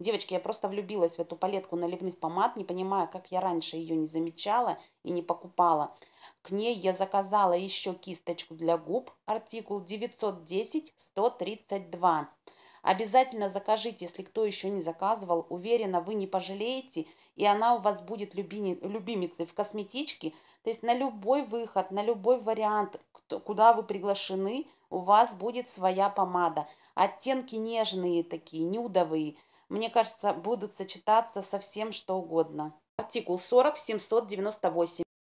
Девочки, я просто влюбилась в эту палетку наливных помад, не понимая, как я раньше ее не замечала и не покупала. К ней я заказала еще кисточку для губ, артикул 910-132. Обязательно закажите, если кто еще не заказывал. Уверена, вы не пожалеете, и она у вас будет любими, любимицей в косметичке. То есть на любой выход, на любой вариант, кто, куда вы приглашены, у вас будет своя помада. Оттенки нежные такие, нюдовые – мне кажется, будут сочетаться со всем, что угодно. Артикул 40 798.